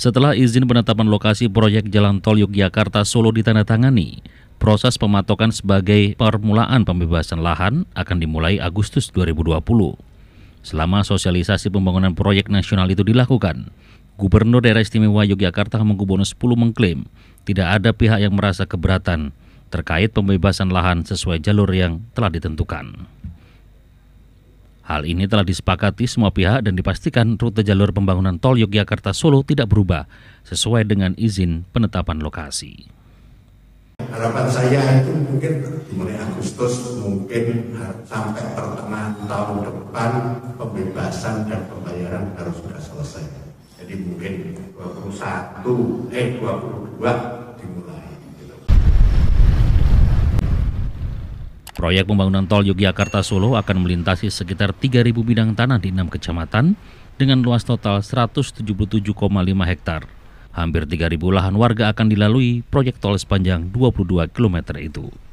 Setelah izin penetapan lokasi proyek Jalan Tol Yogyakarta Solo ditandatangani, proses pematokan sebagai permulaan pembebasan lahan akan dimulai Agustus 2020. Selama sosialisasi pembangunan proyek nasional itu dilakukan, Gubernur Daerah Istimewa Yogyakarta Hamengkubuwono X mengklaim tidak ada pihak yang merasa keberatan terkait pembebasan lahan sesuai jalur yang telah ditentukan. Hal ini telah disepakati semua pihak dan dipastikan rute jalur pembangunan tol Yogyakarta Solo tidak berubah sesuai dengan izin penetapan lokasi. Harapan saya itu mungkin mulai Agustus mungkin sampai pertengahan tahun depan pembebasan dan pembayaran harus sudah selesai. Jadi mungkin 21 eh 22 dimulai. Proyek pembangunan tol Yogyakarta Solo akan melintasi sekitar 3.000 bidang tanah di enam kecamatan dengan luas total 177,5 hektar. Hampir 3.000 lahan warga akan dilalui proyek tol sepanjang 22 km itu.